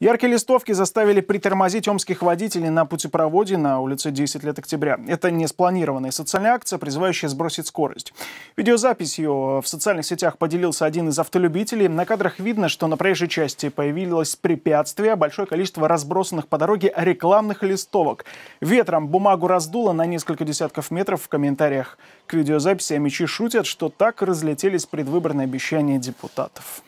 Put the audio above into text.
Яркие листовки заставили притормозить омских водителей на путепроводе на улице 10 лет октября. Это не спланированная социальная акция, призывающая сбросить скорость. Видеозаписью в социальных сетях поделился один из автолюбителей. На кадрах видно, что на проезжей части появилось препятствие, большое количество разбросанных по дороге рекламных листовок. Ветром бумагу раздуло на несколько десятков метров. В комментариях к видеозаписи мечи шутят, что так разлетелись предвыборные обещания депутатов.